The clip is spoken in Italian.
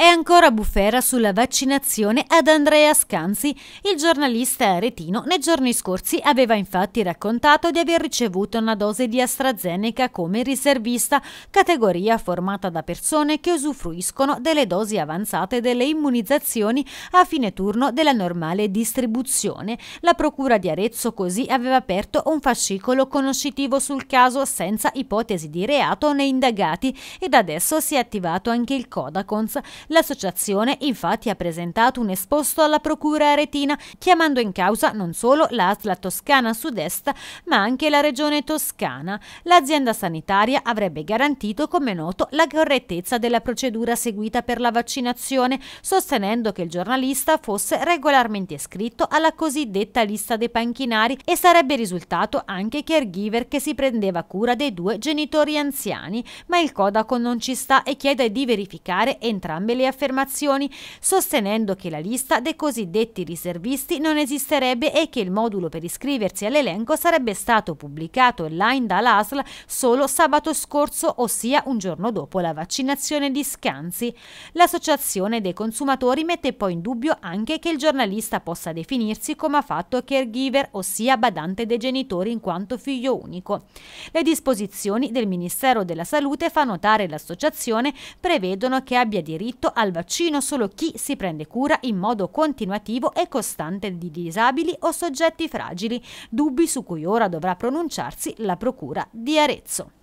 È ancora bufera sulla vaccinazione ad Andrea Scanzi. Il giornalista aretino nei giorni scorsi aveva infatti raccontato di aver ricevuto una dose di AstraZeneca come riservista, categoria formata da persone che usufruiscono delle dosi avanzate delle immunizzazioni a fine turno della normale distribuzione. La Procura di Arezzo così aveva aperto un fascicolo conoscitivo sul caso senza ipotesi di reato né indagati ed adesso si è attivato anche il Codacons L'associazione infatti ha presentato un esposto alla Procura Aretina chiamando in causa non solo l'ASLA Toscana Sud-Est ma anche la Regione Toscana. L'azienda sanitaria avrebbe garantito, come noto, la correttezza della procedura seguita per la vaccinazione, sostenendo che il giornalista fosse regolarmente iscritto alla cosiddetta lista dei panchinari e sarebbe risultato anche caregiver che si prendeva cura dei due genitori anziani, ma il Codaco non ci sta e chiede di verificare entrambe le delle affermazioni, sostenendo che la lista dei cosiddetti riservisti non esisterebbe e che il modulo per iscriversi all'elenco sarebbe stato pubblicato online dall'ASL solo sabato scorso, ossia un giorno dopo la vaccinazione di Scanzi. L'associazione dei consumatori mette poi in dubbio anche che il giornalista possa definirsi come ha fatto caregiver, ossia badante dei genitori in quanto figlio unico. Le disposizioni del Ministero della Salute fa notare l'associazione prevedono che abbia diritto candidato al vaccino solo chi si prende cura in modo continuativo e costante di disabili o soggetti fragili, dubbi su cui ora dovrà pronunciarsi la Procura di Arezzo.